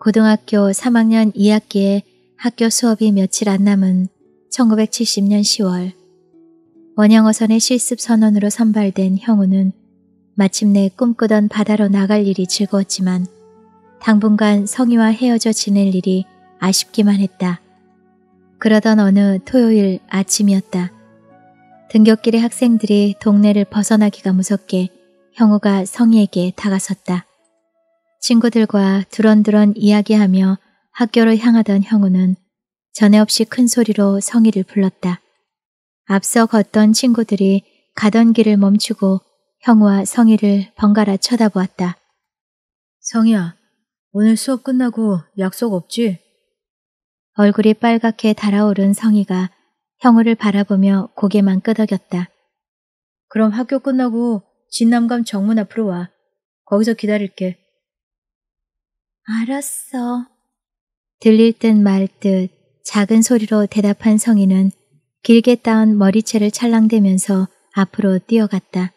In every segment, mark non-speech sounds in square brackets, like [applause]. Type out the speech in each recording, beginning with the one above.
고등학교 3학년 2학기에 학교 수업이 며칠 안 남은 1970년 10월 원양어선의 실습 선원으로 선발된 형우는 마침내 꿈꾸던 바다로 나갈 일이 즐거웠지만 당분간 성희와 헤어져 지낼 일이 아쉽기만 했다. 그러던 어느 토요일 아침이었다. 등굣길의 학생들이 동네를 벗어나기가 무섭게 형우가 성희에게 다가섰다. 친구들과 두런두런 이야기하며 학교를 향하던 형우는 전에 없이 큰 소리로 성희를 불렀다. 앞서 걷던 친구들이 가던 길을 멈추고 형우와 성희를 번갈아 쳐다보았다. 성희야, 오늘 수업 끝나고 약속 없지? 얼굴이 빨갛게 달아오른 성희가 형우를 바라보며 고개만 끄덕였다. 그럼 학교 끝나고 진남감 정문 앞으로 와. 거기서 기다릴게. 알았어. 들릴 듯 말 듯 작은 소리로 대답한 성희는 길게 따온 머리채를 찰랑대면서 앞으로 뛰어갔다.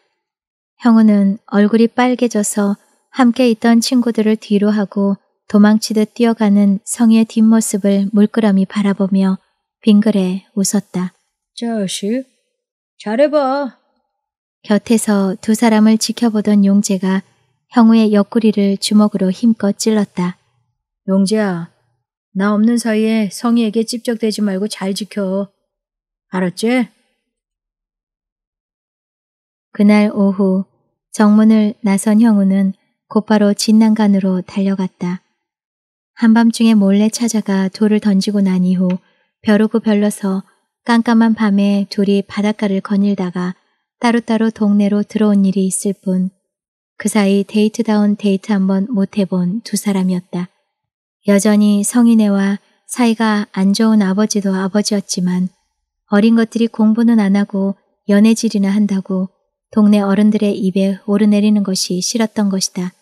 형우는 얼굴이 빨개져서 함께 있던 친구들을 뒤로 하고 도망치듯 뛰어가는 성의 뒷모습을 물끄러미 바라보며 빙그레 웃었다. 자식, 잘해봐. 곁에서 두 사람을 지켜보던 용재가 형우의 옆구리를 주먹으로 힘껏 찔렀다. 용재야, 나 없는 사이에 성희에게 찝적대지 말고 잘 지켜. 알았지? 그날 오후 정문을 나선 형우는 곧바로 진난간으로 달려갔다. 한밤중에 몰래 찾아가 돌을 던지고 난 이후 벼르고 별러서 깜깜한 밤에 둘이 바닷가를 거닐다가 따로따로 동네로 들어온 일이 있을 뿐 그 사이 데이트다운 데이트 한번 못해본 두 사람이었다. 여전히 성인애와 사이가 안 좋은 아버지도 아버지였지만 어린 것들이 공부는 안 하고 연애질이나 한다고 동네 어른들의 입에 오르내리는 것이 싫었던 것이다.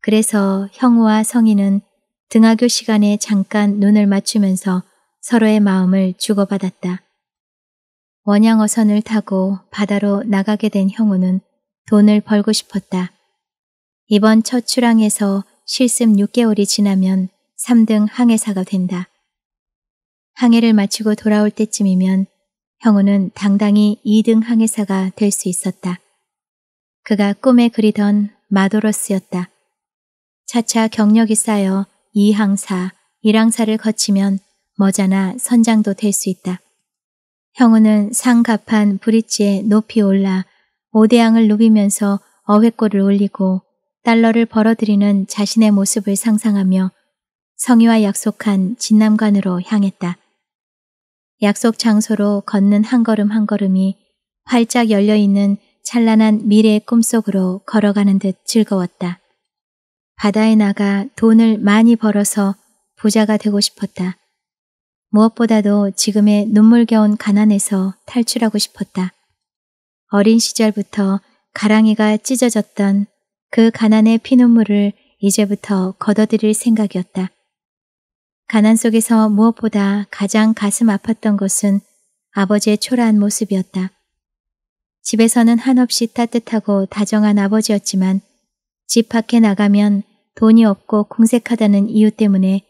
그래서 형우와 성인은 등하교 시간에 잠깐 눈을 맞추면서 서로의 마음을 주고받았다. 원양어선을 타고 바다로 나가게 된 형우는 돈을 벌고 싶었다. 이번 첫 출항에서 실습 6개월이 지나면 3등 항해사가 된다. 항해를 마치고 돌아올 때쯤이면 형우는 당당히 2등 항해사가 될 수 있었다. 그가 꿈에 그리던 마도로스였다. 차차 경력이 쌓여 2항사, 1항사를 거치면 머자나 선장도 될 수 있다. 형우는 상갑판 브릿지에 높이 올라 5대항을 누비면서 어획골을 올리고 달러를 벌어들이는 자신의 모습을 상상하며 성유와 약속한 진남관으로 향했다. 약속 장소로 걷는 한 걸음 한 걸음이 활짝 열려있는 찬란한 미래의 꿈속으로 걸어가는 듯 즐거웠다. 바다에 나가 돈을 많이 벌어서 부자가 되고 싶었다. 무엇보다도 지금의 눈물겨운 가난에서 탈출하고 싶었다. 어린 시절부터 가랑이가 찢어졌던 그 가난의 피눈물을 이제부터 걷어들일 생각이었다. 가난 속에서 무엇보다 가장 가슴 아팠던 것은 아버지의 초라한 모습이었다. 집에서는 한없이 따뜻하고 다정한 아버지였지만 집 밖에 나가면 돈이 없고 궁색하다는 이유 때문에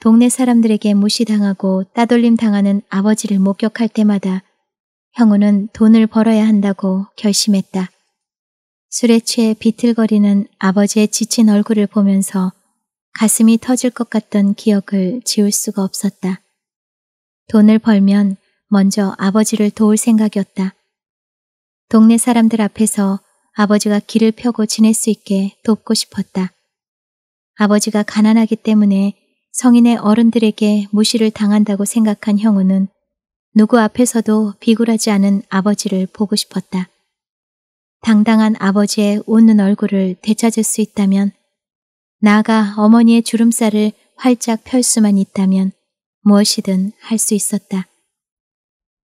동네 사람들에게 무시당하고 따돌림 당하는 아버지를 목격할 때마다 형우는 돈을 벌어야 한다고 결심했다. 술에 취해 비틀거리는 아버지의 지친 얼굴을 보면서 가슴이 터질 것 같던 기억을 지울 수가 없었다. 돈을 벌면 먼저 아버지를 도울 생각이었다. 동네 사람들 앞에서 아버지가 길을 펴고 지낼 수 있게 돕고 싶었다. 아버지가 가난하기 때문에 성인의 어른들에게 무시를 당한다고 생각한 형우는 누구 앞에서도 비굴하지 않은 아버지를 보고 싶었다. 당당한 아버지의 웃는 얼굴을 되찾을 수 있다면 나아가 어머니의 주름살을 활짝 펼 수만 있다면 무엇이든 할 수 있었다.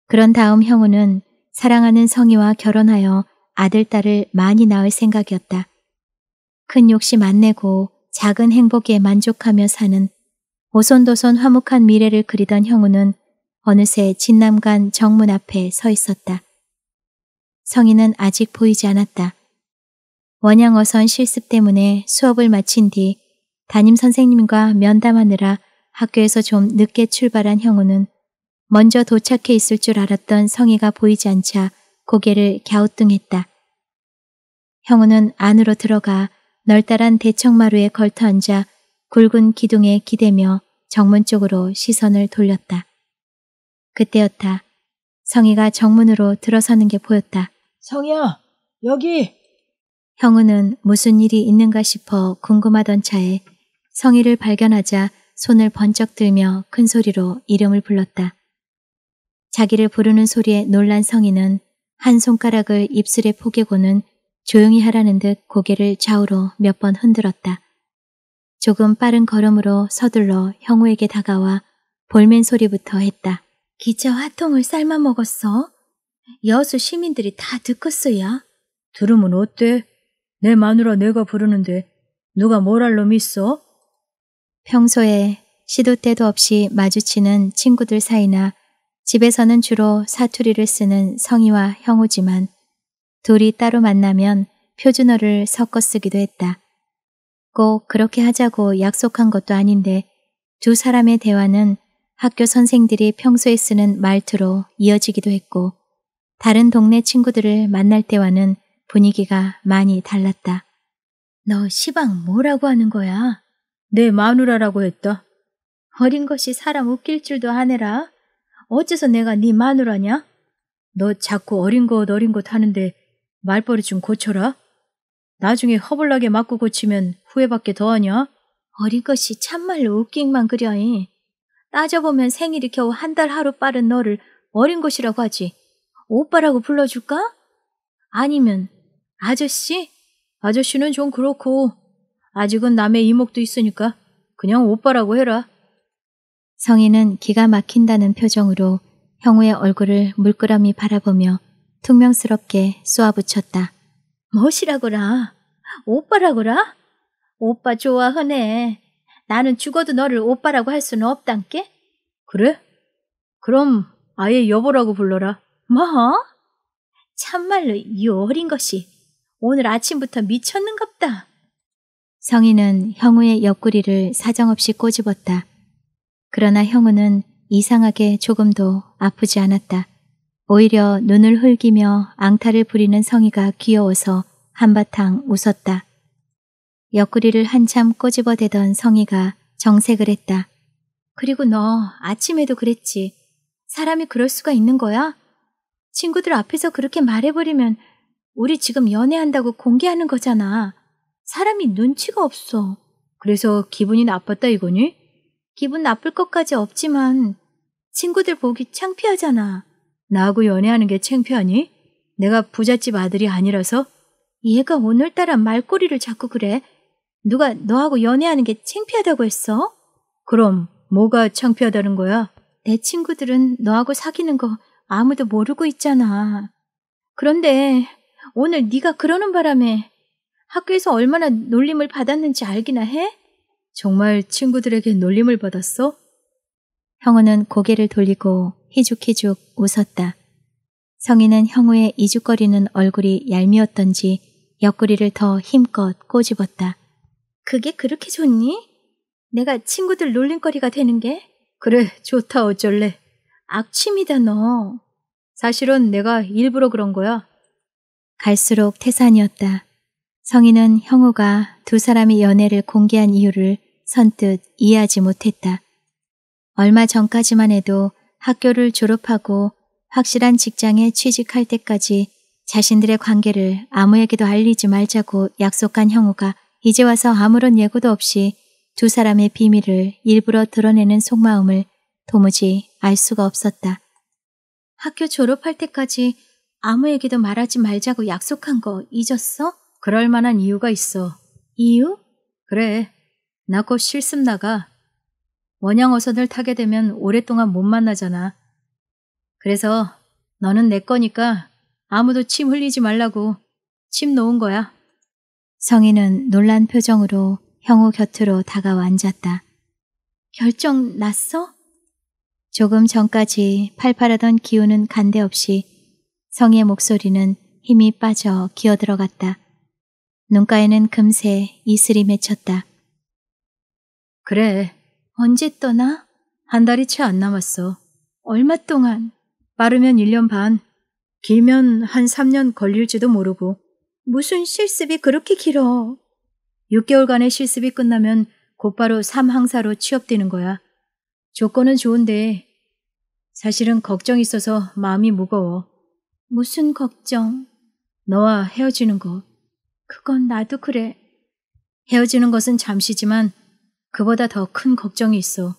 그런 다음 형우는 사랑하는 성희와 결혼하여 아들, 딸을 많이 낳을 생각이었다. 큰 욕심 안 내고 작은 행복에 만족하며 사는 오손도손 화목한 미래를 그리던 형우는 어느새 진남간 정문 앞에 서 있었다. 성희는 아직 보이지 않았다. 원양어선 실습 때문에 수업을 마친 뒤 담임 선생님과 면담하느라 학교에서 좀 늦게 출발한 형우는 먼저 도착해 있을 줄 알았던 성희가 보이지 않자 고개를 갸우뚱했다. 형우는 안으로 들어가 널따란 대청마루에 걸터앉아 굵은 기둥에 기대며 정문 쪽으로 시선을 돌렸다. 그때였다. 성희가 정문으로 들어서는 게 보였다. 성희야, 여기! 형우는 무슨 일이 있는가 싶어 궁금하던 차에 성희를 발견하자 손을 번쩍 들며 큰 소리로 이름을 불렀다. 자기를 부르는 소리에 놀란 성희는 한 손가락을 입술에 포개고는 조용히 하라는 듯 고개를 좌우로 몇 번 흔들었다. 조금 빠른 걸음으로 서둘러 형우에게 다가와 볼멘 소리부터 했다. 기차 화통을 삶아 먹었어? 여수 시민들이 다 듣겠어야. 들으면 어때? 내 마누라 내가 부르는데 누가 뭘 할 놈 있어? 평소에 시도 때도 없이 마주치는 친구들 사이나 집에서는 주로 사투리를 쓰는 성희와 형우지만 둘이 따로 만나면 표준어를 섞어 쓰기도 했다. 꼭 그렇게 하자고 약속한 것도 아닌데 두 사람의 대화는 학교 선생들이 평소에 쓰는 말투로 이어지기도 했고 다른 동네 친구들을 만날 때와는 분위기가 많이 달랐다. 너 시방 뭐라고 하는 거야? 내 마누라라고 했다. 어린 것이 사람 웃길 줄도 아네라. 어째서 내가 네 마누라냐? 너 자꾸 어린 것 어린 것 하는데 말버릇 좀 고쳐라. 나중에 허블나게 맞고 고치면 후회밖에 더하냐? 어린 것이 참말로 웃긴만 그려이. 따져보면 생일이 겨우 한 달 하루 빠른 너를 어린 것이라고 하지. 오빠라고 불러줄까? 아니면 아저씨? 아저씨는 좀 그렇고 아직은 남의 이목도 있으니까 그냥 오빠라고 해라. 성희는 기가 막힌다는 표정으로 형우의 얼굴을 물끄러미 바라보며 퉁명스럽게 쏘아붙였다. 멋이라고라. 오빠라고라? 오빠 좋아하네. 나는 죽어도 너를 오빠라고 할 수는 없단께? 그래? 그럼 아예 여보라고 불러라. 뭐? 참말로 이 어린 것이 오늘 아침부터 미쳤는갑다. 성희는 형우의 옆구리를 사정없이 꼬집었다. 그러나 형우는 이상하게 조금도 아프지 않았다. 오히려 눈을 흘기며 앙탈을 부리는 성희가 귀여워서 한바탕 웃었다. 옆구리를 한참 꼬집어대던 성희가 정색을 했다. 그리고 너 아침에도 그랬지. 사람이 그럴 수가 있는 거야? 친구들 앞에서 그렇게 말해버리면 우리 지금 연애한다고 공개하는 거잖아. 사람이 눈치가 없어. 그래서 기분이 나빴다 이거니? 기분 나쁠 것까지 없지만 친구들 보기 창피하잖아. 나하고 연애하는 게 창피하니? 내가 부잣집 아들이 아니라서? 얘가 오늘따라 말꼬리를 자꾸 그래. 누가 너하고 연애하는 게 창피하다고 했어? 그럼 뭐가 창피하다는 거야? 내 친구들은 너하고 사귀는 거 아무도 모르고 있잖아. 그런데 오늘 네가 그러는 바람에 학교에서 얼마나 놀림을 받았는지 알기나 해? 정말 친구들에게 놀림을 받았어? 형우는 고개를 돌리고 희죽희죽 웃었다. 성인은 형우의 이죽거리는 얼굴이 얄미웠던지 옆구리를 더 힘껏 꼬집었다. 그게 그렇게 좋니? 내가 친구들 놀림거리가 되는 게? 그래, 좋다 어쩔래. 악취미다 너. 사실은 내가 일부러 그런 거야. 갈수록 태산이었다. 성인은 형우가 두 사람이 연애를 공개한 이유를 선뜻 이해하지 못했다. 얼마 전까지만 해도 학교를 졸업하고 확실한 직장에 취직할 때까지 자신들의 관계를 아무에게도 알리지 말자고 약속한 형우가 이제 와서 아무런 예고도 없이 두 사람의 비밀을 일부러 드러내는 속마음을 도무지 알 수가 없었다. 학교 졸업할 때까지 아무에게도 말하지 말자고 약속한 거 잊었어? 그럴 만한 이유가 있어. 이유? 그래. 나 곧 실습 나가. 원양 어선을 타게 되면 오랫동안 못 만나잖아. 그래서 너는 내 거니까 아무도 침 흘리지 말라고 침 놓은 거야. 성희는 놀란 표정으로 형우 곁으로 다가와 앉았다. 결정 났어? 조금 전까지 팔팔하던 기운은 간데없이 성의 목소리는 힘이 빠져 기어들어갔다. 눈가에는 금세 이슬이 맺혔다. 그래, 언제 떠나? 한 달이 채 안 남았어. 얼마 동안? 빠르면 1년 반, 길면 한 3년 걸릴지도 모르고. 무슨 실습이 그렇게 길어? 6개월간의 실습이 끝나면 곧바로 3항사로 취업되는 거야. 조건은 좋은데 사실은 걱정이 있어서 마음이 무거워. 무슨 걱정? 너와 헤어지는 거. 그건 나도 그래. 헤어지는 것은 잠시지만 그보다 더 큰 걱정이 있어.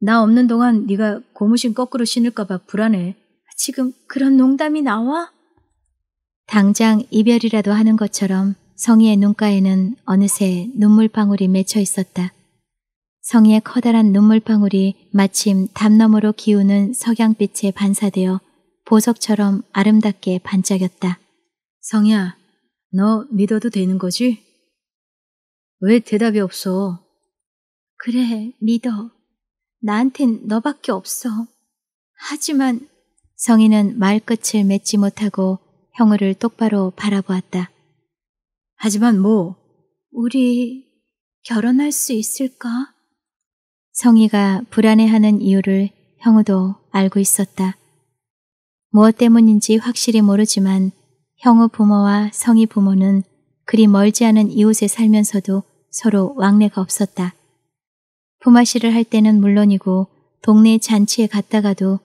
나 없는 동안 네가 고무신 거꾸로 신을까봐 불안해. 지금 그런 농담이 나와? 당장 이별이라도 하는 것처럼 성희의 눈가에는 어느새 눈물방울이 맺혀 있었다. 성희의 커다란 눈물방울이 마침 담 너머로 기우는 석양빛에 반사되어 보석처럼 아름답게 반짝였다. 성야, 너 믿어도 되는 거지? 왜 대답이 없어? 그래, 믿어. 나한텐 너밖에 없어. 하지만 성희는 말끝을 맺지 못하고 형우를 똑바로 바라보았다. 하지만 뭐? 우리 결혼할 수 있을까? 성희가 불안해하는 이유를 형우도 알고 있었다. 무엇 뭐 때문인지 확실히 모르지만 형우 부모와 성희 부모는 그리 멀지 않은 이웃에 살면서도 서로 왕래가 없었다. 부마시를할 때는 물론이고 동네 잔치에 갔다가도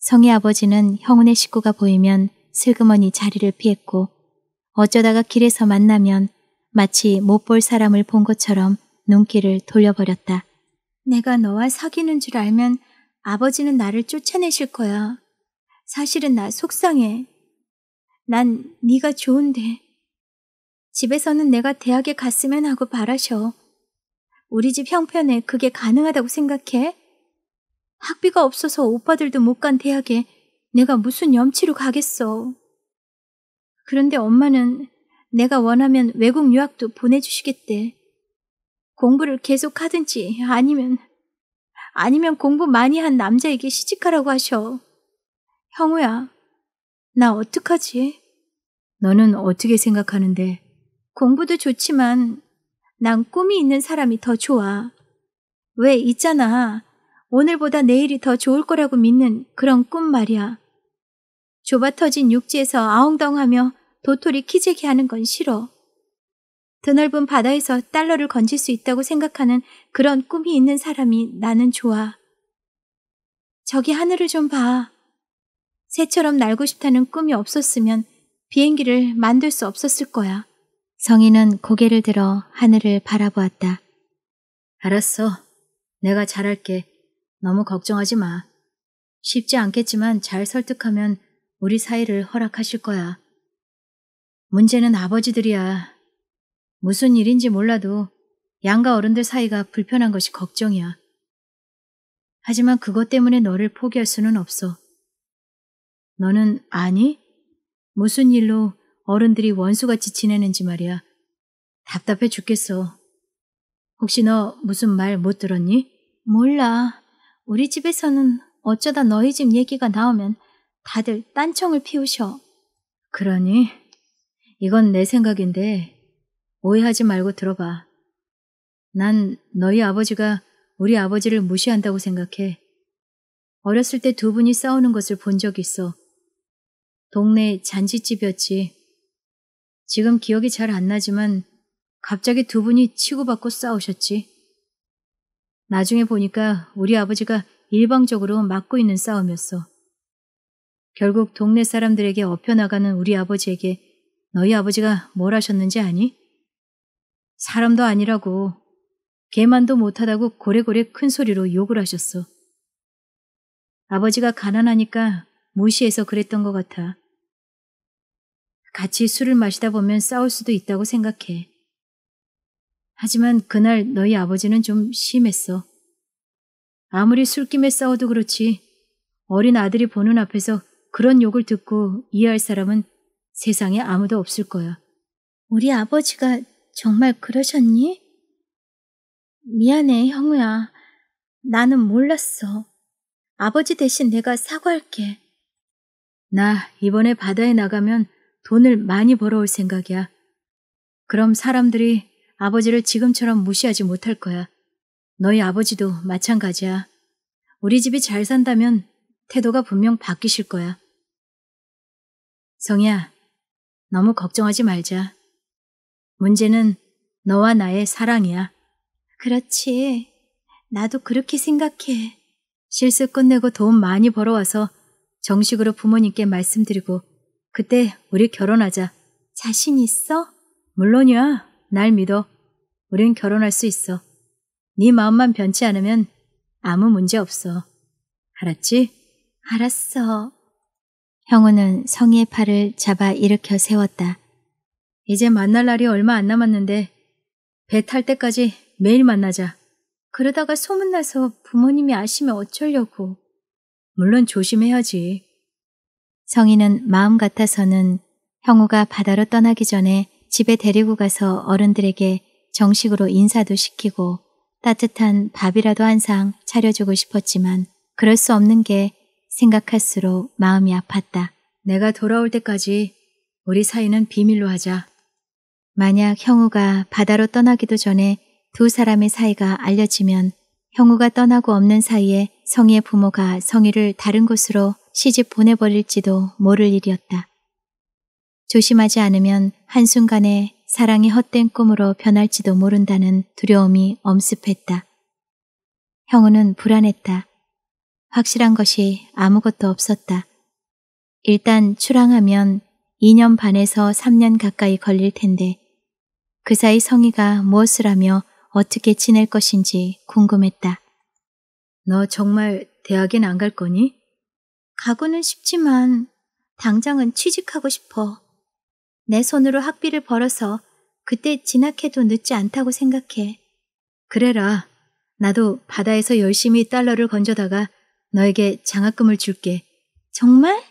성희 아버지는 형운의 식구가 보이면 슬그머니 자리를 피했고 어쩌다가 길에서 만나면 마치 못 볼 사람을 본 것처럼 눈길을 돌려버렸다. 내가 너와 사귀는 줄 알면 아버지는 나를 쫓아내실 거야. 사실은 나 속상해. 난 네가 좋은데. 집에서는 내가 대학에 갔으면 하고 바라셔. 우리 집 형편에 그게 가능하다고 생각해? 학비가 없어서 오빠들도 못 간 대학에 내가 무슨 염치로 가겠어. 그런데 엄마는 내가 원하면 외국 유학도 보내주시겠대. 공부를 계속 하든지 아니면, 아니면 공부 많이 한 남자에게 시집가라고 하셔. 형우야, 나 어떡하지? 너는 어떻게 생각하는데? 공부도 좋지만 난 꿈이 있는 사람이 더 좋아. 왜 있잖아. 오늘보다 내일이 더 좋을 거라고 믿는 그런 꿈 말이야. 좁아터진 육지에서 아웅덩하며 도토리 키재기 하는 건 싫어. 드넓은 바다에서 달러를 건질 수 있다고 생각하는 그런 꿈이 있는 사람이 나는 좋아. 저기 하늘을 좀 봐. 새처럼 날고 싶다는 꿈이 없었으면 비행기를 만들 수 없었을 거야. 성인은 고개를 들어 하늘을 바라보았다. 알았어. 내가 잘할게. 너무 걱정하지 마. 쉽지 않겠지만 잘 설득하면 우리 사이를 허락하실 거야. 문제는 아버지들이야. 무슨 일인지 몰라도 양가 어른들 사이가 불편한 것이 걱정이야. 하지만 그것 때문에 너를 포기할 수는 없어. 너는 아니? 무슨 일로 어른들이 원수같이 지내는지 말이야. 답답해 죽겠어. 혹시 너 무슨 말 못 들었니? 몰라. 우리 집에서는 어쩌다 너희 집 얘기가 나오면 다들 딴청을 피우셔. 그러니? 이건 내 생각인데 오해하지 말고 들어봐. 난 너희 아버지가 우리 아버지를 무시한다고 생각해. 어렸을 때 두 분이 싸우는 것을 본 적이 있어. 동네 잔치집이었지. 지금 기억이 잘 안 나지만 갑자기 두 분이 치고받고 싸우셨지. 나중에 보니까 우리 아버지가 일방적으로 막고 있는 싸움이었어. 결국 동네 사람들에게 업혀나가는 우리 아버지에게 너희 아버지가 뭘 하셨는지 아니? 사람도 아니라고 개만도 못하다고 고래고래 큰 소리로 욕을 하셨어. 아버지가 가난하니까 무시해서 그랬던 것 같아. 같이 술을 마시다 보면 싸울 수도 있다고 생각해. 하지만 그날 너희 아버지는 좀 심했어. 아무리 술김에 싸워도 그렇지 어린 아들이 보는 앞에서 그런 욕을 듣고 이해할 사람은 세상에 아무도 없을 거야. 우리 아버지가 정말 그러셨니? 미안해, 형우야. 나는 몰랐어. 아버지 대신 내가 사과할게. 나 이번에 바다에 나가면 돈을 많이 벌어올 생각이야. 그럼 사람들이 아버지를 지금처럼 무시하지 못할 거야. 너희 아버지도 마찬가지야. 우리 집이 잘 산다면 태도가 분명 바뀌실 거야. 성희야, 너무 걱정하지 말자. 문제는 너와 나의 사랑이야. 그렇지. 나도 그렇게 생각해. 실수 끝내고 돈 많이 벌어와서 정식으로 부모님께 말씀드리고 그때 우리 결혼하자. 자신 있어? 물론이야. 날 믿어. 우린 결혼할 수 있어. 네 마음만 변치 않으면 아무 문제 없어. 알았지? 알았어. 형우는 성희의 팔을 잡아 일으켜 세웠다. 이제 만날 날이 얼마 안 남았는데 배 탈 때까지 매일 만나자. 그러다가 소문나서 부모님이 아시면 어쩌려고. 물론 조심해야지. 성인은 마음 같아서는 형우가 바다로 떠나기 전에 집에 데리고 가서 어른들에게 정식으로 인사도 시키고 따뜻한 밥이라도 한 상 차려주고 싶었지만 그럴 수 없는 게 생각할수록 마음이 아팠다. 내가 돌아올 때까지 우리 사이는 비밀로 하자. 만약 형우가 바다로 떠나기도 전에 두 사람의 사이가 알려지면 형우가 떠나고 없는 사이에 성의 부모가 성의를 다른 곳으로 시집 보내버릴지도 모를 일이었다. 조심하지 않으면 한순간에 사랑이 헛된 꿈으로 변할지도 모른다는 두려움이 엄습했다. 형우는 불안했다. 확실한 것이 아무것도 없었다. 일단 출항하면 2년 반에서 3년 가까이 걸릴 텐데 그 사이 성희가 무엇을 하며 어떻게 지낼 것인지 궁금했다. 너 정말 대학엔 안 갈 거니? 가고는 싶지만 당장은 취직하고 싶어. 내 손으로 학비를 벌어서 그때 진학해도 늦지 않다고 생각해. 그래라. 나도 바다에서 열심히 달러를 건져다가 너에게 장학금을 줄게. 정말?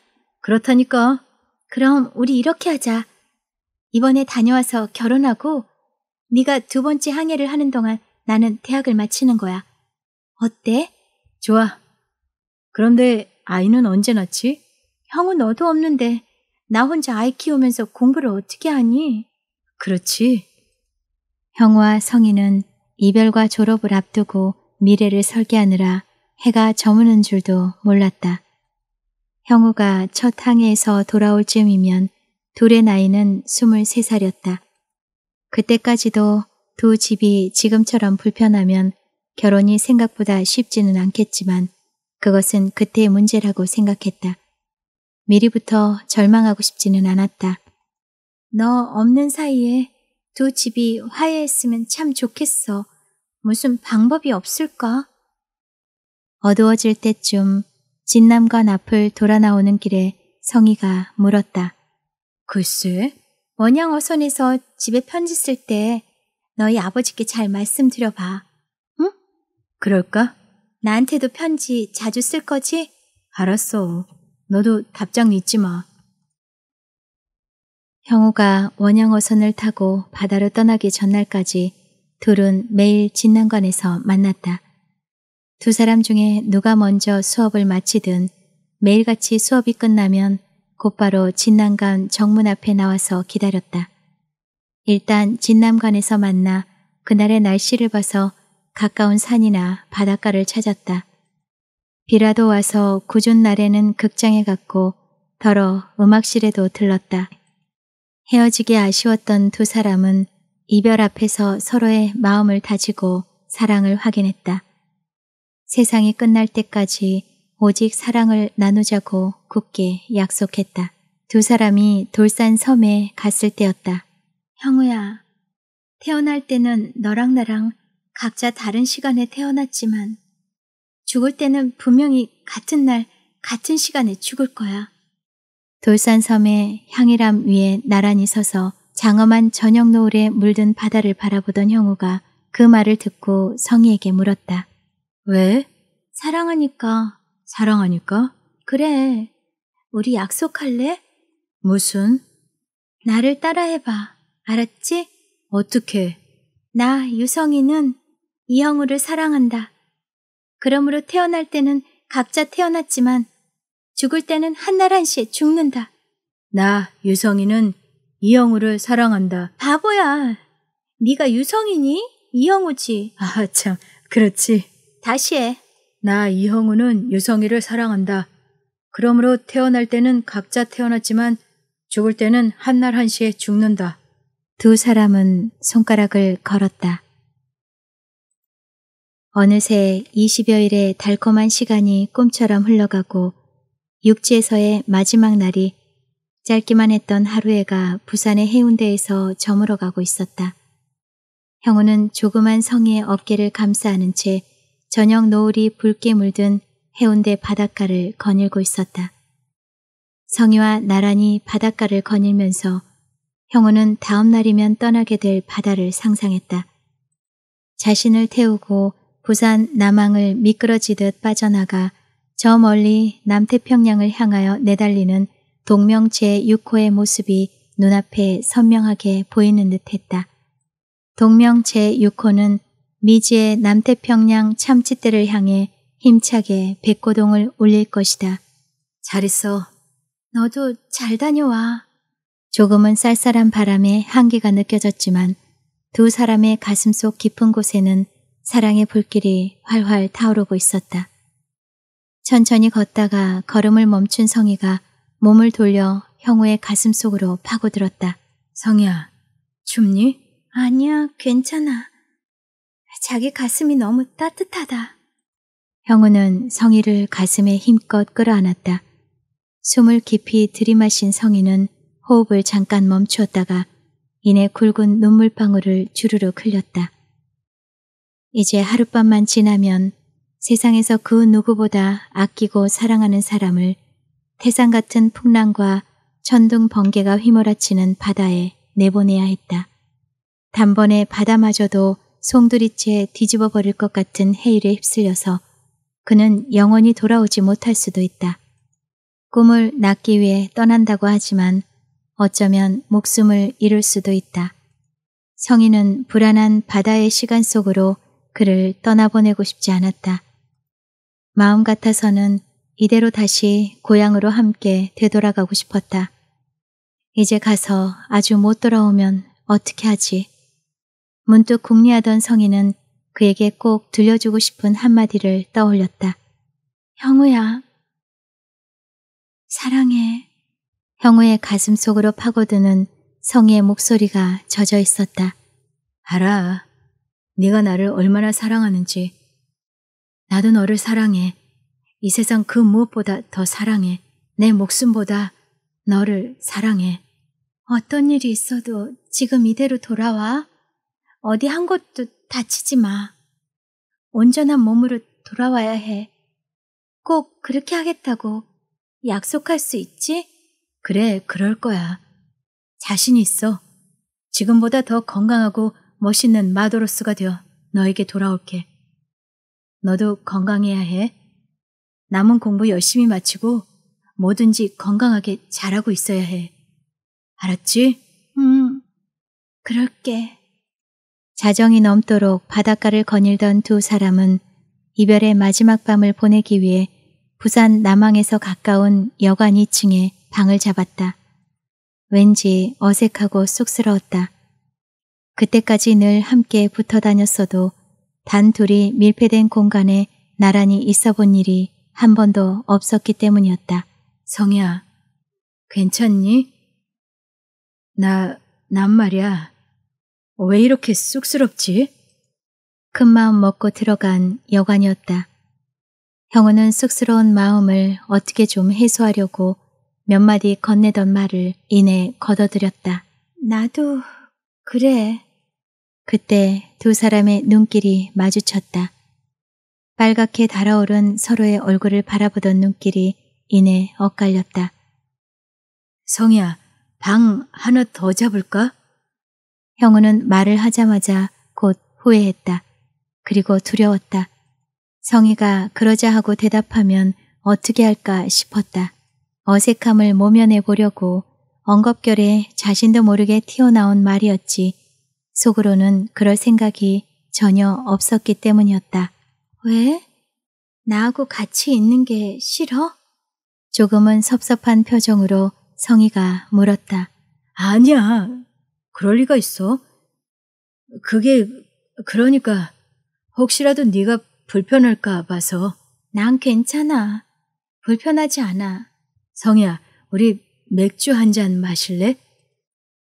그렇다니까. 그럼 우리 이렇게 하자. 이번에 다녀와서 결혼하고 네가 두 번째 항해를 하는 동안 나는 대학을 마치는 거야. 어때? 좋아. 그런데 아이는 언제 낳지? 형은 너도 없는데 나 혼자 아이 키우면서 공부를 어떻게 하니? 그렇지. 형과 성희는 이별과 졸업을 앞두고 미래를 설계하느라 해가 저무는 줄도 몰랐다. 형우가 첫 항해에서 돌아올 쯤이면 둘의 나이는 23살이었다. 그때까지도 두 집이 지금처럼 불편하면 결혼이 생각보다 쉽지는 않겠지만 그것은 그때의 문제라고 생각했다. 미리부터 절망하고 싶지는 않았다. 너 없는 사이에 두 집이 화해했으면 참 좋겠어. 무슨 방법이 없을까? 어두워질 때쯤 진남과 앞을 돌아 나오는 길에 성희가 물었다. 글쎄, 원양 어선에서 집에 편지 쓸 때 너희 아버지께 잘 말씀드려봐. 그럴까? 나한테도 편지 자주 쓸 거지? 알았어. 너도 답장 잊지 마. 형우가 원양어선을 타고 바다로 떠나기 전날까지 둘은 매일 진난관에서 만났다. 두 사람 중에 누가 먼저 수업을 마치든 매일같이 수업이 끝나면 곧바로 진남관 정문 앞에 나와서 기다렸다. 일단 진남관에서 만나 그날의 날씨를 봐서 가까운 산이나 바닷가를 찾았다. 비라도 와서 구준 날에는 극장에 갔고 더러 음악실에도 들렀다. 헤어지기 아쉬웠던 두 사람은 이별 앞에서 서로의 마음을 다지고 사랑을 확인했다. 세상이 끝날 때까지 오직 사랑을 나누자고 굳게 약속했다. 두 사람이 돌산 섬에 갔을 때였다. 형우야, 태어날 때는 너랑 나랑 각자 다른 시간에 태어났지만 죽을 때는 분명히 같은 날, 같은 시간에 죽을 거야. 돌산섬의 향이람 위에 나란히 서서 장엄한 저녁 노을에 물든 바다를 바라보던 형우가 그 말을 듣고 성희에게 물었다. 왜? 사랑하니까. 사랑하니까? 그래. 우리 약속할래? 무슨? 나를 따라해봐. 알았지? 어떻게? 나 유성이는 이형우를 사랑한다. 그러므로 태어날 때는 각자 태어났지만 죽을 때는 한날한시에 죽는다. 나 유성이는 이형우를 사랑한다. 바보야. 네가 유성이니? 이형우지아 참, 그렇지. 다시 해. 나이형우는 유성이를 사랑한다. 그러므로 태어날 때는 각자 태어났지만 죽을 때는 한날 한시에 죽는다. 두 사람은 손가락을 걸었다. 어느새 20여일의 달콤한 시간이 꿈처럼 흘러가고 육지에서의 마지막 날이 짧기만 했던 하루해가 부산의 해운대에서 저물어 가고 있었다. 형우는 조그만 성의 어깨를 감싸는채 저녁 노을이 붉게 물든 해운대 바닷가를 거닐고 있었다. 성이와 나란히 바닷가를 거닐면서 형우는 다음 날이면 떠나게 될 바다를 상상했다. 자신을 태우고 부산 남항을 미끄러지듯 빠져나가 저 멀리 남태평양을 향하여 내달리는 동명제 6호의 모습이 눈앞에 선명하게 보이는 듯했다. 동명제 6호는 미지의 남태평양 참치대를 향해 힘차게 백고동을 올릴 것이다. 잘했어. 너도 잘 다녀와. 조금은 쌀쌀한 바람에 한기가 느껴졌지만 두 사람의 가슴속 깊은 곳에는 사랑의 불길이 활활 타오르고 있었다. 천천히 걷다가 걸음을 멈춘 성희가 몸을 돌려 형우의 가슴 속으로 파고들었다. 성희야, 춥니? 아니야, 괜찮아. 자기 가슴이 너무 따뜻하다. 형우는 성희를 가슴에 힘껏 끌어안았다. 숨을 깊이 들이마신 성희는 호흡을 잠깐 멈추었다가 이내 굵은 눈물방울을 주르륵 흘렸다. 이제 하룻밤만 지나면 세상에서 그 누구보다 아끼고 사랑하는 사람을 태산 같은 풍랑과 천둥 번개가 휘몰아치는 바다에 내보내야 했다. 단번에 바다마저도 송두리째 뒤집어 버릴 것 같은 해일에 휩쓸려서 그는 영원히 돌아오지 못할 수도 있다. 꿈을 낳기 위해 떠난다고 하지만 어쩌면 목숨을 잃을 수도 있다. 성인은 불안한 바다의 시간 속으로 그를 떠나보내고 싶지 않았다. 마음 같아서는 이대로 다시 고향으로 함께 되돌아가고 싶었다. 이제 가서 아주 못 돌아오면 어떻게 하지? 문득 궁리하던 성인은 그에게 꼭 들려주고 싶은 한마디를 떠올렸다. 형우야. 사랑해. 형우의 가슴 속으로 파고드는 성의 목소리가 젖어 있었다. 알아. 네가 나를 얼마나 사랑하는지. 나도 너를 사랑해. 이 세상 그 무엇보다 더 사랑해. 내 목숨보다 너를 사랑해. 어떤 일이 있어도 지금 이대로 돌아와. 어디 한 곳도 다치지 마. 온전한 몸으로 돌아와야 해. 꼭 그렇게 하겠다고 약속할 수 있지? 그래, 그럴 거야. 자신 있어. 지금보다 더 건강하고 멋있는 마도로스가 되어 너에게 돌아올게. 너도 건강해야 해. 남은 공부 열심히 마치고 뭐든지 건강하게 잘하고 있어야 해. 알았지? 응, 그럴게. 자정이 넘도록 바닷가를 거닐던 두 사람은 이별의 마지막 밤을 보내기 위해 부산 남항에서 가까운 여관 2층에 방을 잡았다. 왠지 어색하고 쑥스러웠다. 그때까지 늘 함께 붙어 다녔어도 단 둘이 밀폐된 공간에 나란히 있어 본 일이 한 번도 없었기 때문이었다. 성희야, 괜찮니? 나, 난 말이야. 왜 이렇게 쑥스럽지? 큰 마음 먹고 들어간 여관이었다. 형우는 쑥스러운 마음을 어떻게 좀 해소하려고 몇 마디 건네던 말을 이내 걷어들였다. 나도 그래. 그때 두 사람의 눈길이 마주쳤다. 빨갛게 달아오른 서로의 얼굴을 바라보던 눈길이 이내 엇갈렸다. 성희야, 방 하나 더 잡을까? 형우는 말을 하자마자 곧 후회했다. 그리고 두려웠다. 성희가 그러자 하고 대답하면 어떻게 할까 싶었다. 어색함을 모면해 보려고 엉겁결에 자신도 모르게 튀어나온 말이었지 속으로는 그럴 생각이 전혀 없었기 때문이었다. 왜? 나하고 같이 있는 게 싫어? 조금은 섭섭한 표정으로 성희가 물었다. 아니야. 그럴 리가 있어. 그게 그러니까 혹시라도 네가 불편할까 봐서. 난 괜찮아. 불편하지 않아. 성희야, 우리 맥주 한 잔 마실래?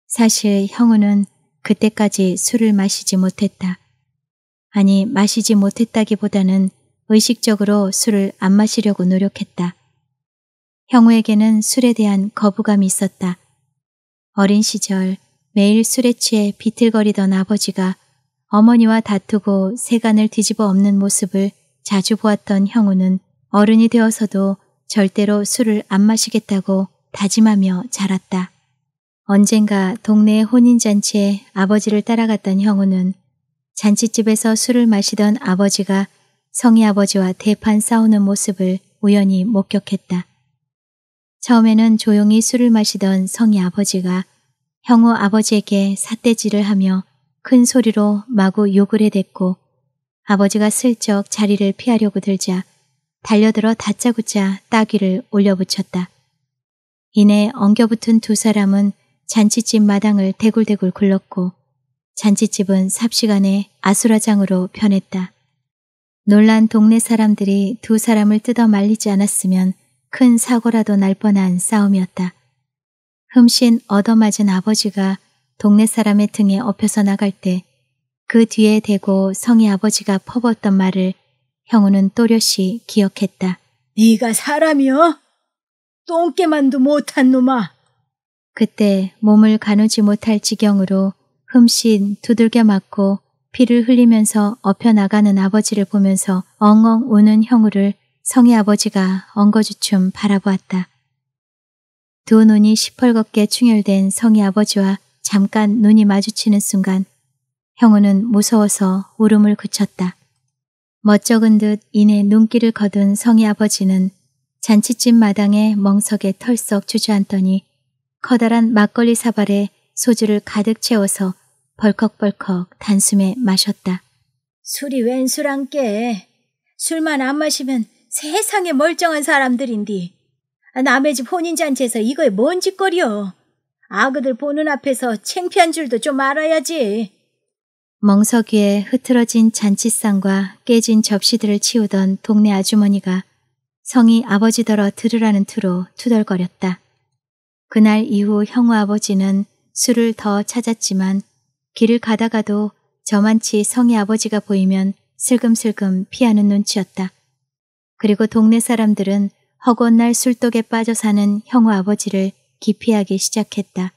사실 형우는 그때까지 술을 마시지 못했다. 아니 마시지 못했다기보다는 의식적으로 술을 안 마시려고 노력했다. 형우에게는 술에 대한 거부감이 있었다. 어린 시절 매일 술에 취해 비틀거리던 아버지가 어머니와 다투고 세간을 뒤집어 엎는 모습을 자주 보았던 형우는 어른이 되어서도 절대로 술을 안 마시겠다고 다짐하며 자랐다. 언젠가 동네 혼인잔치에 아버지를 따라갔던 형우는 잔치집에서 술을 마시던 아버지가 성희 아버지와 대판 싸우는 모습을 우연히 목격했다. 처음에는 조용히 술을 마시던 성희 아버지가 형우 아버지에게 삿대질을 하며 큰 소리로 마구 욕을 해댔고 아버지가 슬쩍 자리를 피하려고 들자 달려들어 다짜고짜 따귀를 올려붙였다. 이내 엉겨붙은 두 사람은 잔치집 마당을 대굴대굴 굴렀고 잔치집은 삽시간에 아수라장으로 변했다. 놀란 동네 사람들이 두 사람을 뜯어 말리지 않았으면 큰 사고라도 날 뻔한 싸움이었다. 흠신 얻어맞은 아버지가 동네 사람의 등에 엎여서 나갈 때 그 뒤에 대고 성의 아버지가 퍼붓던 말을 형우는 또렷이 기억했다. 네가 사람이여? 똥개만도 못한 놈아. 그때 몸을 가누지 못할 지경으로 흠씬 두들겨 맞고 피를 흘리면서 엎혀 나가는 아버지를 보면서 엉엉 우는 형우를 성의 아버지가 엉거주춤 바라보았다. 두 눈이 시뻘겋게 충혈된 성의 아버지와 잠깐 눈이 마주치는 순간 형우는 무서워서 울음을 그쳤다. 멋쩍은 듯 이내 눈길을 거둔 성의 아버지는 잔치집 마당에 멍석에 털썩 주저앉더니 커다란 막걸리 사발에 소주를 가득 채워서 벌컥벌컥 단숨에 마셨다. 술이 웬 술 안 깨. 술만 안 마시면 세상에 멀쩡한 사람들인디. 남의 집 혼인잔치에서 이거에 뭔 짓거리여. 아그들 보는 앞에서 챙피한 줄도 좀 알아야지. 멍석위에 흐트러진 잔치상과 깨진 접시들을 치우던 동네 아주머니가 성이 아버지더러 들으라는 투로 투덜거렸다. 그날 이후 형우 아버지는 술을 더 찾았지만 길을 가다가도 저만치 성의 아버지가 보이면 슬금슬금 피하는 눈치였다. 그리고 동네 사람들은 허건날 술독에 빠져 사는 형우 아버지를 기피하기 시작했다.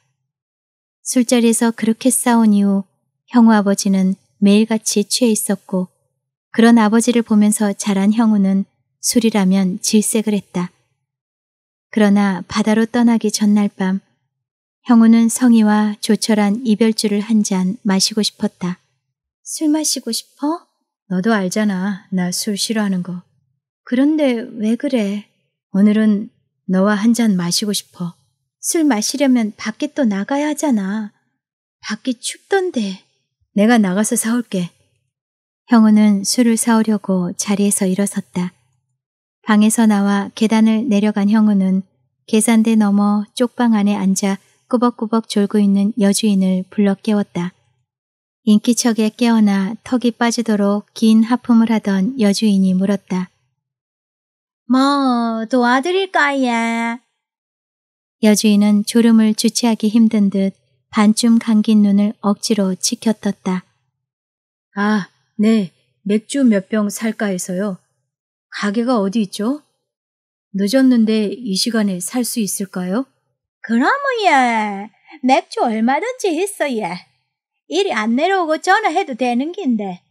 술자리에서 그렇게 싸운 이후 형우 아버지는 매일같이 취해 있었고 그런 아버지를 보면서 자란 형우는 술이라면 질색을 했다. 그러나 바다로 떠나기 전날 밤 형우는 성희와 조철한 이별주를 한 잔 마시고 싶었다. 술 마시고 싶어? 너도 알잖아. 나 술 싫어하는 거. 그런데 왜 그래? 오늘은 너와 한 잔 마시고 싶어. 술 마시려면 밖에 또 나가야 하잖아. 밖이 춥던데. 내가 나가서 사올게. 형우는 술을 사오려고 자리에서 일어섰다. 방에서 나와 계단을 내려간 형우는 계산대 넘어 쪽방 안에 앉아 꾸벅꾸벅 졸고 있는 여주인을 불러 깨웠다. 인기척에 깨어나 턱이 빠지도록 긴 하품을 하던 여주인이 물었다. 뭐 도와드릴 까예 여주인은 졸음을 주체하기 힘든 듯 반쯤 감긴 눈을 억지로 치켜떴다. 아, 네, 맥주 몇 병 살까 해서요. 가게가 어디 있죠? 늦었는데 이 시간에 살 수 있을까요? 그럼요. 맥주 얼마든지 있어요. 일이 안 내려오고 전화해도 되는 긴데.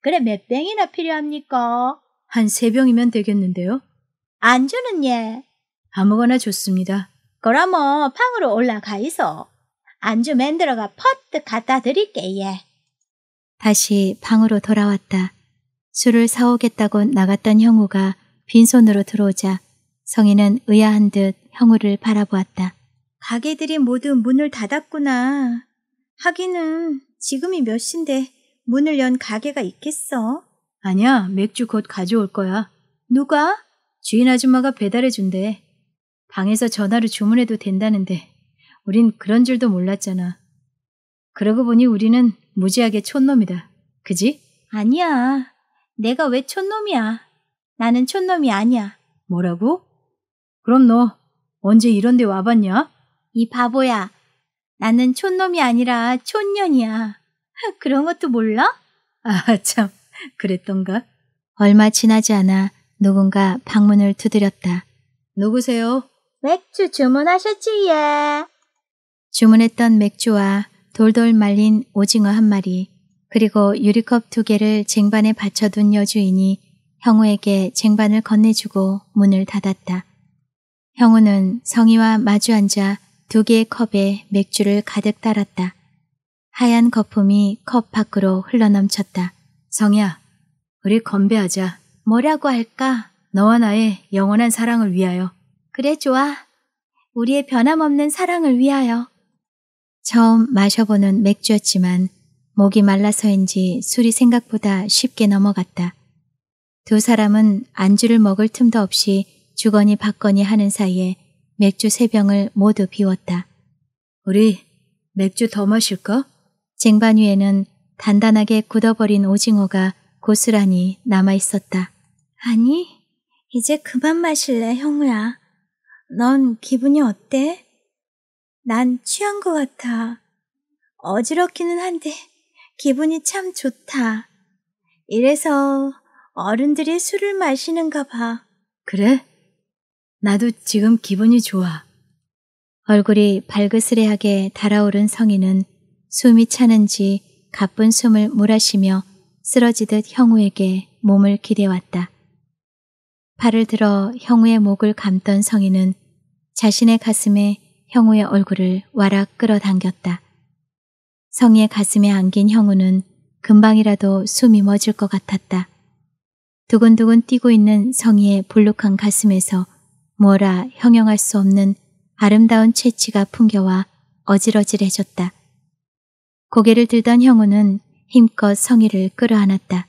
그래 몇 병이나 필요합니까? 한 세 병이면 되겠는데요. 안주는 예. 아무거나 좋습니다. 그럼뭐 방으로 올라가 있어. 안주 만들어가 퍼뜩 갖다 드릴게 예. 다시 방으로 돌아왔다. 술을 사오겠다고 나갔던 형우가 빈손으로 들어오자 성인은 의아한 듯 형우를 바라보았다. 가게들이 모두 문을 닫았구나. 하기는 지금이 몇 시인데 문을 연 가게가 있겠어? 아니야, 맥주 곧 가져올 거야. 누가? 주인 아줌마가 배달해 준대. 방에서 전화로 주문해도 된다는데 우린 그런 줄도 몰랐잖아. 그러고 보니 우리는 무지하게 촌놈이다. 그지? 아니야. 내가 왜 촌놈이야? 나는 촌놈이 아니야. 뭐라고? 그럼 너 언제 이런 데 와봤냐? 이 바보야. 나는 촌놈이 아니라 촌년이야. [laughs] 그런 것도 몰라? 아, 참. 그랬던가? 얼마 지나지 않아 누군가 방문을 두드렸다. 누구세요? 맥주 주문하셨지, 예. 주문했던 맥주와 돌돌 말린 오징어 한 마리, 그리고 유리컵 두 개를 쟁반에 받쳐둔 여주인이 형우에게 쟁반을 건네주고 문을 닫았다. 형우는 성희와 마주 앉아 두 개의 컵에 맥주를 가득 따랐다. 하얀 거품이 컵 밖으로 흘러넘쳤다. 성희야, 우리 건배하자. 뭐라고 할까? 너와 나의 영원한 사랑을 위하여. 그래, 좋아. 우리의 변함없는 사랑을 위하여. 처음 마셔보는 맥주였지만 목이 말라서인지 술이 생각보다 쉽게 넘어갔다. 두 사람은 안주를 먹을 틈도 없이 주거니 받거니 하는 사이에 맥주 세 병을 모두 비웠다. 우리 맥주 더 마실까? 쟁반 위에는 단단하게 굳어버린 오징어가 고스란히 남아있었다. 아니, 이제 그만 마실래, 형우야. 넌 기분이 어때? 난 취한 것 같아. 어지럽기는 한데 기분이 참 좋다. 이래서 어른들이 술을 마시는가 봐. 그래? 나도 지금 기분이 좋아. 얼굴이 발그스레하게 달아오른 성인은 숨이 차는지 가쁜 숨을 몰아쉬며 쓰러지듯 형우에게 몸을 기대왔다. 팔을 들어 형우의 목을 감던 성인은 자신의 가슴에 형우의 얼굴을 와락 끌어당겼다. 성의 가슴에 안긴 형우는 금방이라도 숨이 멎을 것 같았다. 두근두근 뛰고 있는 성의의 볼록한 가슴에서 뭐라 형용할 수 없는 아름다운 채취가 풍겨와 어질어질해졌다. 고개를 들던 형우는 힘껏 성의를 끌어안았다.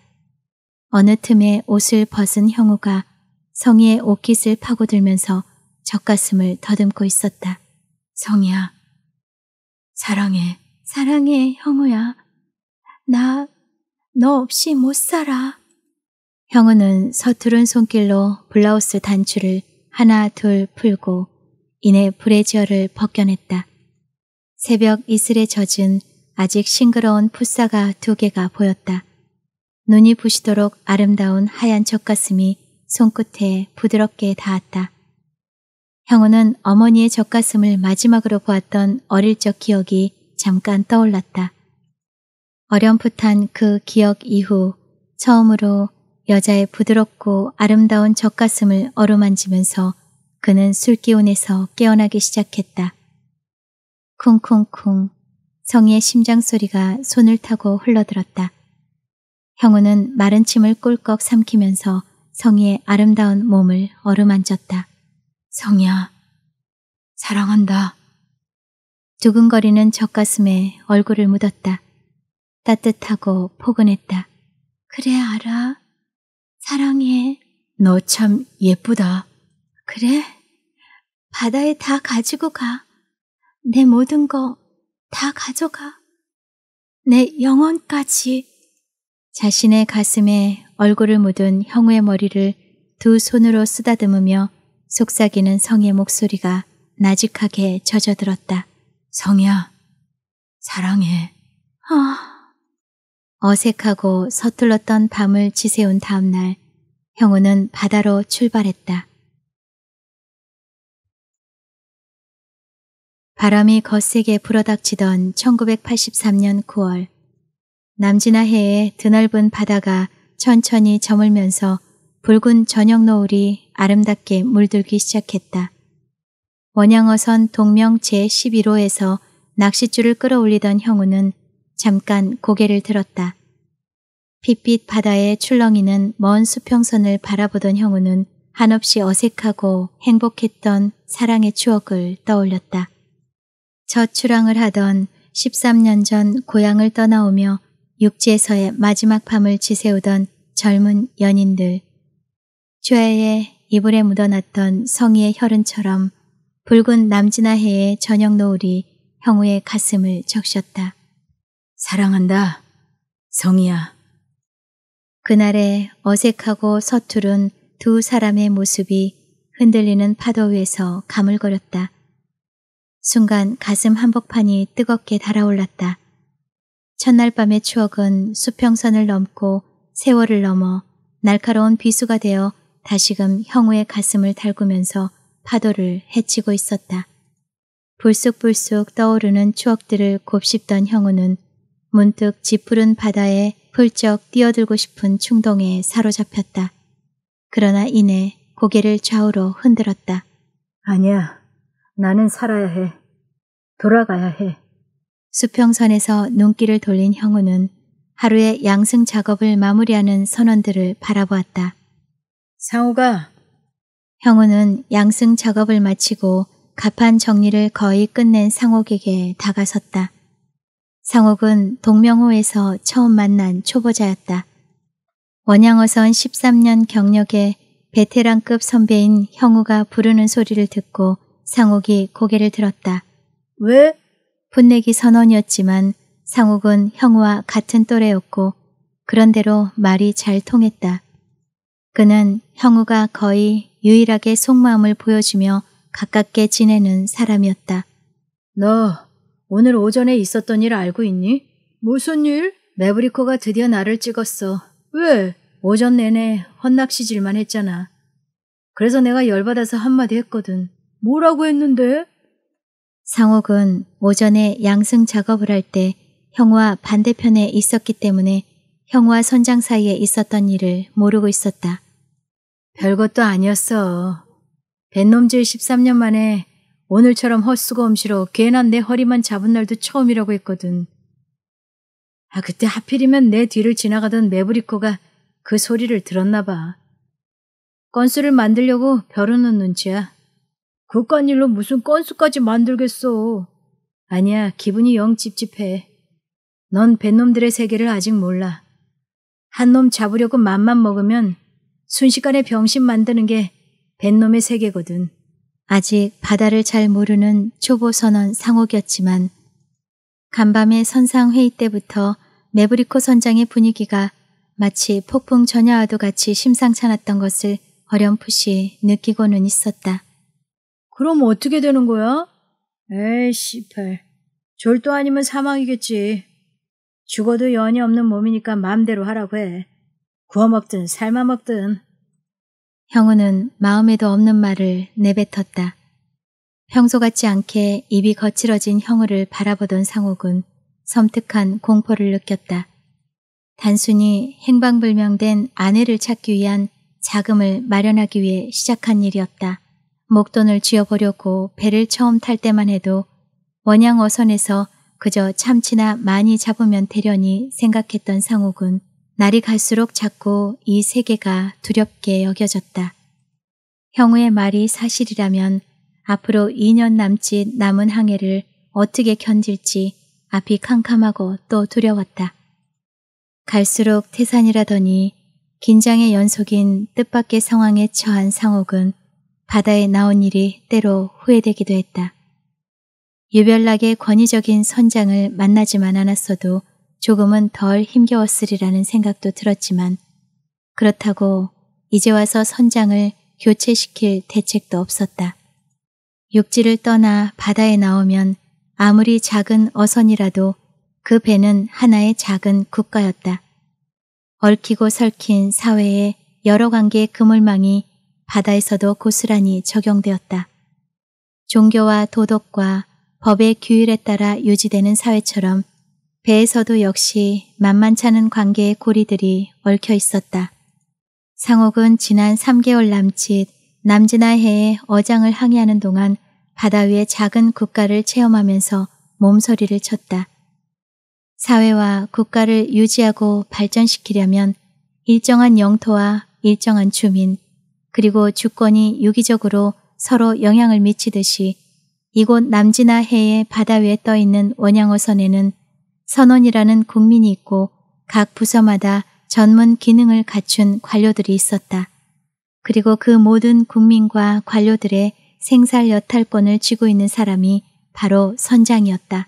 어느 틈에 옷을 벗은 형우가 성의의 옷깃을 파고들면서 젖가슴을 더듬고 있었다. 성이야 사랑해. 사랑해, 형우야. 나 너 없이 못 살아. 형우는 서투른 손길로 블라우스 단추를 하나 둘 풀고 이내 브래지어를 벗겨냈다. 새벽 이슬에 젖은 아직 싱그러운 풋사가 두 개가 보였다. 눈이 부시도록 아름다운 하얀 젖가슴이 손끝에 부드럽게 닿았다. 형우는 어머니의 젖가슴을 마지막으로 보았던 어릴 적 기억이 잠깐 떠올랐다. 어렴풋한 그 기억 이후 처음으로 여자의 부드럽고 아름다운 젖가슴을 어루만지면서 그는 술기운에서 깨어나기 시작했다. 쿵쿵쿵 성희의 심장소리가 손을 타고 흘러들었다. 형우는 마른 침을 꿀꺽 삼키면서 성희의 아름다운 몸을 어루만졌다. 성희야, 사랑한다. 두근거리는 젖가슴에 얼굴을 묻었다. 따뜻하고 포근했다. 그래, 알아. 사랑해. 너 참 예쁘다. 그래? 바다에 다 가지고 가. 내 모든 거 다 가져가. 내 영혼까지. 자신의 가슴에 얼굴을 묻은 형우의 머리를 두 손으로 쓰다듬으며 속삭이는 성의 목소리가 나직하게 젖어들었다. 성희야 사랑해. 아. 어색하고 서툴렀던 밤을 지새운 다음날 형우는 바다로 출발했다. 바람이 거세게 불어닥치던 1983년 9월 남진아 해의 드넓은 바다가 천천히 저물면서 붉은 저녁 노을이 아름답게 물들기 시작했다. 원양어선 동명 제11호에서 낚싯줄을 끌어올리던 형우는 잠깐 고개를 들었다. 핏빛 바다에 출렁이는 먼 수평선을 바라보던 형우는 한없이 어색하고 행복했던 사랑의 추억을 떠올렸다. 저 출항을 하던 13년 전 고향을 떠나오며 육지에서의 마지막 밤을 지새우던 젊은 연인들. 죄에 이불에 묻어놨던 성의의 혈흔처럼 붉은 남진아 해의 저녁 노을이 형우의 가슴을 적셨다. 사랑한다. 성희야. 그날의 어색하고 서투른 두 사람의 모습이 흔들리는 파도 위에서 가물거렸다. 순간 가슴 한복판이 뜨겁게 달아올랐다. 첫날 밤의 추억은 수평선을 넘고 세월을 넘어 날카로운 비수가 되어 다시금 형우의 가슴을 달구면서 파도를 헤치고 있었다. 불쑥불쑥 떠오르는 추억들을 곱씹던 형우는 문득 지푸른 바다에 훌쩍 뛰어들고 싶은 충동에 사로잡혔다. 그러나 이내 고개를 좌우로 흔들었다. 아니야. 나는 살아야 해. 돌아가야 해. 수평선에서 눈길을 돌린 형우는 하루의 양승 작업을 마무리하는 선원들을 바라보았다. 상우가 형우는 양승 작업을 마치고 가판 정리를 거의 끝낸 상옥에게 다가섰다. 상옥은 동명호에서 처음 만난 초보자였다. 원양어선 13년 경력의 베테랑급 선배인 형우가 부르는 소리를 듣고 상옥이 고개를 들었다. 왜? 분내기 선언이었지만 상옥은 형우와 같은 또래였고 그런대로 말이 잘 통했다. 그는 형우가 거의 유일하게 속마음을 보여주며 가깝게 지내는 사람이었다. 너 오늘 오전에 있었던 일 알고 있니? 무슨 일? 매브리코가 드디어 나를 찍었어. 왜? 오전 내내 헛낚시질만 했잖아. 그래서 내가 열받아서 한마디 했거든. 뭐라고 했는데? 상옥은 오전에 양승 작업을 할 때 형과 반대편에 있었기 때문에 형과 선장 사이에 있었던 일을 모르고 있었다. 별것도 아니었어. 뱃놈질 13년 만에 오늘처럼 헛수고음시로 괜한 내 허리만 잡은 날도 처음이라고 했거든. 아 그때 하필이면 내 뒤를 지나가던 매부리코가그 소리를 들었나 봐. 건수를 만들려고 벼르는 눈치야. 그깟 일로 무슨 건수까지 만들겠어. 아니야, 기분이 영 찝찝해. 넌 뱃놈들의 세계를 아직 몰라. 한 놈 잡으려고 맘만 먹으면 순식간에 병신 만드는 게 뱃놈의 세계거든. 아직 바다를 잘 모르는 초보 선원 상옥이었지만 간밤의 선상 회의 때부터 메브리코 선장의 분위기가 마치 폭풍 전야와도 같이 심상찮았던 것을 어렴풋이 느끼고는 있었다. 그럼 어떻게 되는 거야? 에이, 씨팔. 절도 아니면 사망이겠지. 죽어도 연이 없는 몸이니까 마음대로 하라고 해. 구워 먹든 삶아 먹든. 형우는 마음에도 없는 말을 내뱉었다. 평소 같지 않게 입이 거칠어진 형우를 바라보던 상욱은 섬뜩한 공포를 느꼈다. 단순히 행방불명된 아내를 찾기 위한 자금을 마련하기 위해 시작한 일이었다. 목돈을 쥐어보려고 배를 처음 탈 때만 해도 원양 어선에서 그저 참치나 많이 잡으면 되려니 생각했던 상욱은 날이 갈수록 자꾸 이 세계가 두렵게 여겨졌다. 형우의 말이 사실이라면 앞으로 2년 남짓 남은 항해를 어떻게 견딜지 앞이 캄캄하고 또 두려웠다. 갈수록 태산이라더니 긴장의 연속인 뜻밖의 상황에 처한 상옥은 바다에 나온 일이 때로 후회되기도 했다. 유별나게 권위적인 선장을 만나지만 않았어도 조금은 덜 힘겨웠으리라는 생각도 들었지만 그렇다고 이제 와서 선장을 교체시킬 대책도 없었다. 육지를 떠나 바다에 나오면 아무리 작은 어선이라도 그 배는 하나의 작은 국가였다. 얽히고 설킨 사회의 여러 관계의 그물망이 바다에서도 고스란히 적용되었다. 종교와 도덕과 법의 규율에 따라 유지되는 사회처럼 배에서도 역시 만만찮은 관계의 고리들이 얽혀 있었다. 상옥은 지난 3개월 남짓 남진아 해에 어장을 항해하는 동안 바다 위의 작은 국가를 체험하면서 몸서리를 쳤다. 사회와 국가를 유지하고 발전시키려면 일정한 영토와 일정한 주민, 그리고 주권이 유기적으로 서로 영향을 미치듯이 이곳 남진아 해의 바다 위에 떠있는 원양어선에는 선원이라는 국민이 있고 각 부서마다 전문 기능을 갖춘 관료들이 있었다. 그리고 그 모든 국민과 관료들의 생살 여탈권을 쥐고 있는 사람이 바로 선장이었다.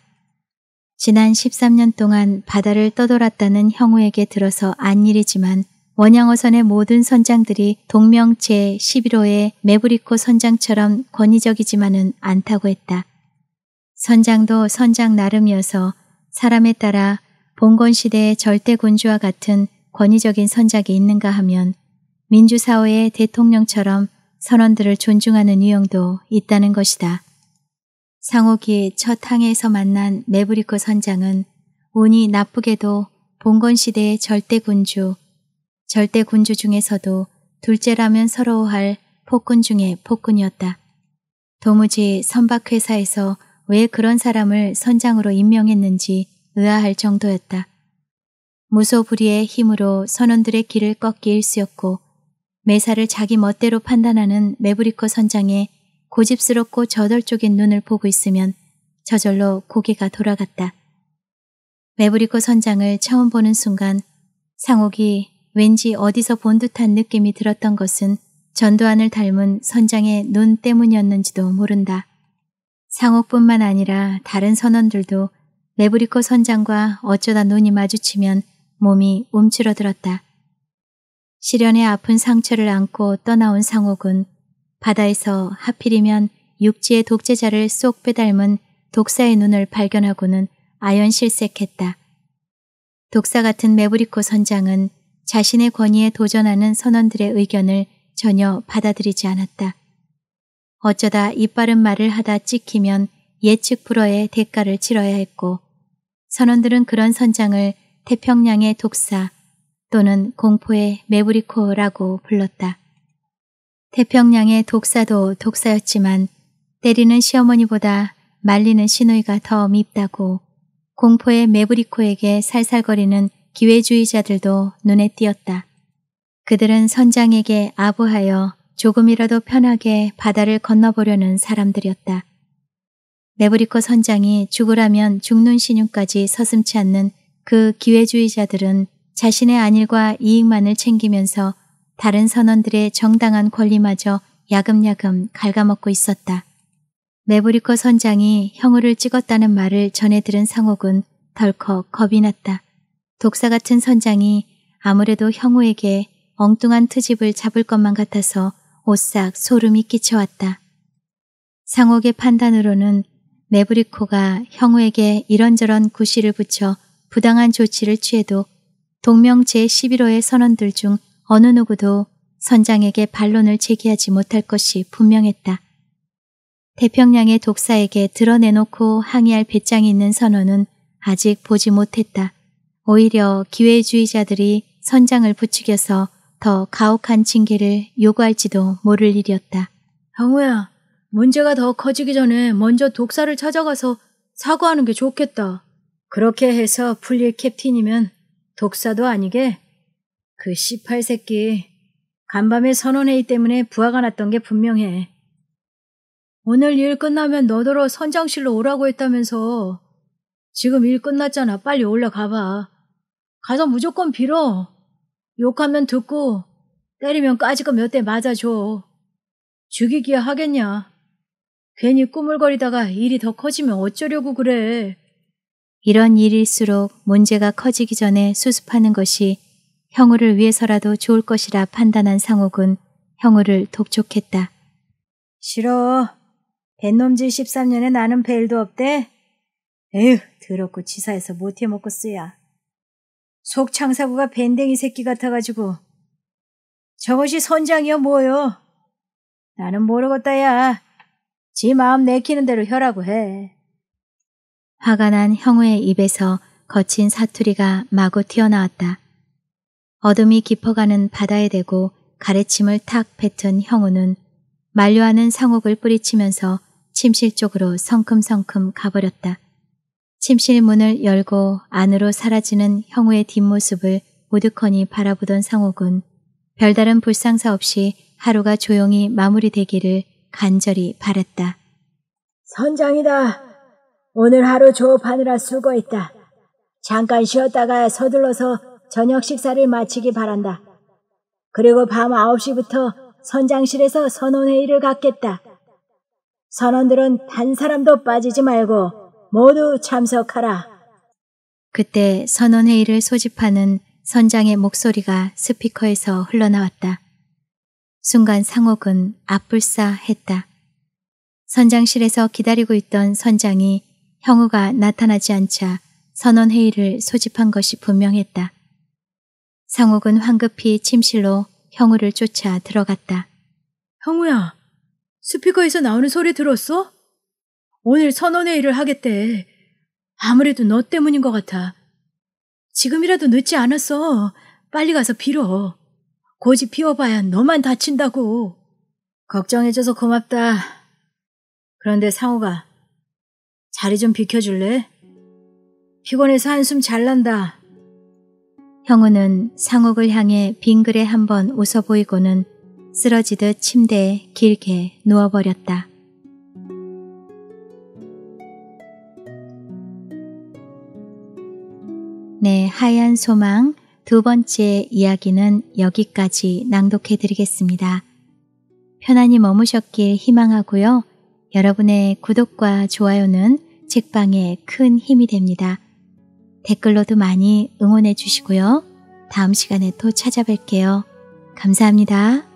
지난 13년 동안 바다를 떠돌았다는 형우에게 들어서 안 일이지만 원양어선의 모든 선장들이 동명체 11호의 메브리코 선장처럼 권위적이지만은 않다고 했다. 선장도 선장 나름이어서 사람에 따라 봉건 시대의 절대 군주와 같은 권위적인 선작이 있는가 하면 민주사회의 대통령처럼 선원들을 존중하는 유형도 있다는 것이다. 상옥이 첫 항해에서 만난 메브리코 선장은 운이 나쁘게도 봉건 시대의 절대 군주, 절대 군주 중에서도 둘째라면 서러워할 폭군 중의 폭군이었다. 도무지 선박회사에서 왜 그런 사람을 선장으로 임명했는지 의아할 정도였다. 무소불위의 힘으로 선원들의 길을 꺾기 일쑤였고 매사를 자기 멋대로 판단하는 메브리코 선장의 고집스럽고 저돌적인 눈을 보고 있으면 저절로 고개가 돌아갔다. 메브리코 선장을 처음 보는 순간 상옥이 왠지 어디서 본 듯한 느낌이 들었던 것은 전두환을 닮은 선장의 눈 때문이었는지도 모른다. 상옥뿐만 아니라 다른 선원들도 메브리코 선장과 어쩌다 눈이 마주치면 몸이 움츠러들었다. 시련의 아픈 상처를 안고 떠나온 상옥은 바다에서 하필이면 육지의 독재자를 쏙 빼닮은 독사의 눈을 발견하고는 아연실색했다. 독사 같은 메브리코 선장은 자신의 권위에 도전하는 선원들의 의견을 전혀 받아들이지 않았다. 어쩌다 이빠른 말을 하다 찍히면 예측 불허의 대가를 치러야 했고 선원들은 그런 선장을 태평양의 독사 또는 공포의 메브리코라고 불렀다. 태평양의 독사도 독사였지만 때리는 시어머니보다 말리는 시누이가 더 밉다고 공포의 메브리코에게 살살거리는 기회주의자들도 눈에 띄었다. 그들은 선장에게 아부하여 조금이라도 편하게 바다를 건너보려는 사람들이었다. 네브리코 선장이 죽으라면 죽는 신용까지 서슴치 않는 그 기회주의자들은 자신의 안일과 이익만을 챙기면서 다른 선원들의 정당한 권리마저 야금야금 갉아먹고 있었다. 네브리코 선장이 형우를 찍었다는 말을 전해 들은 상옥은 덜컥 겁이 났다. 독사 같은 선장이 아무래도 형우에게 엉뚱한 트집을 잡을 것만 같아서 오싹 소름이 끼쳐왔다. 상옥의 판단으로는 메브리코가 형우에게 이런저런 구실을 붙여 부당한 조치를 취해도 동명 제11호의 선원들 중 어느 누구도 선장에게 반론을 제기하지 못할 것이 분명했다. 태평양의 독사에게 드러내놓고 항의할 배짱이 있는 선원은 아직 보지 못했다. 오히려 기회주의자들이 선장을 부추겨서 더 가혹한 징계를 요구할지도 모를 일이었다. 형우야, 문제가 더 커지기 전에 먼저 독사를 찾아가서 사과하는 게 좋겠다. 그렇게 해서 풀릴 캡틴이면 독사도 아니게 그 18새끼 간밤에 선원회의 때문에 부하가 났던 게 분명해. 오늘 일 끝나면 너더러 선장실로 오라고 했다면서. 지금 일 끝났잖아. 빨리 올라가봐. 가서 무조건 빌어. 욕하면 듣고 때리면 까지고 몇대 맞아줘. 죽이기야 하겠냐. 괜히 꾸물거리다가 일이 더 커지면 어쩌려고 그래. 이런 일일수록 문제가 커지기 전에 수습하는 것이 형우를 위해서라도 좋을 것이라 판단한 상욱은 형우를 독촉했다. 싫어. 뱃놈질 13년에 나는 베일도 없대. 에휴, 더럽고 치사해서 못해먹고 쓰야. 속 창사부가 밴댕이 새끼 같아가지고 저것이 선장이여 뭐여? 나는 모르겠다야. 지 마음 내키는 대로 혀라고 해. 화가 난 형우의 입에서 거친 사투리가 마구 튀어나왔다. 어둠이 깊어가는 바다에 대고 가래침을 탁 뱉은 형우는 만류하는 상옥을 뿌리치면서 침실 쪽으로 성큼성큼 가버렸다. 침실 문을 열고 안으로 사라지는 형우의 뒷모습을 모드커니 바라보던 상옥은 별다른 불상사 없이 하루가 조용히 마무리되기를 간절히 바랐다. 선장이다. 오늘 하루 조업하느라 수고했다. 잠깐 쉬었다가 서둘러서 저녁 식사를 마치기 바란다. 그리고 밤 9시부터 선장실에서 선원회의를 갖겠다. 선원들은 단 사람도 빠지지 말고 모두 참석하라. 그때 선언회의를 소집하는 선장의 목소리가 스피커에서 흘러나왔다. 순간 상옥은 앞불싸했다. 선장실에서 기다리고 있던 선장이 형우가 나타나지 않자 선언회의를 소집한 것이 분명했다. 상옥은 황급히 침실로 형우를 쫓아 들어갔다. 형우야, 스피커에서 나오는 소리 들었어? 오늘 선언회의를 하겠대. 아무래도 너 때문인 것 같아. 지금이라도 늦지 않았어. 빨리 가서 빌어. 고집 피워봐야 너만 다친다고. 걱정해줘서 고맙다. 그런데 상호가 자리 좀 비켜줄래? 피곤해서 한숨 잘 난다. 형우는 상옥을 향해 빙그레 한번 웃어 보이고는 쓰러지듯 침대에 길게 누워버렸다. 네, 하얀 소망 두 번째 이야기는 여기까지 낭독해 드리겠습니다. 편안히 머무셨길 희망하고요. 여러분의 구독과 좋아요는 책방에 큰 힘이 됩니다. 댓글로도 많이 응원해 주시고요. 다음 시간에 또 찾아뵐게요. 감사합니다.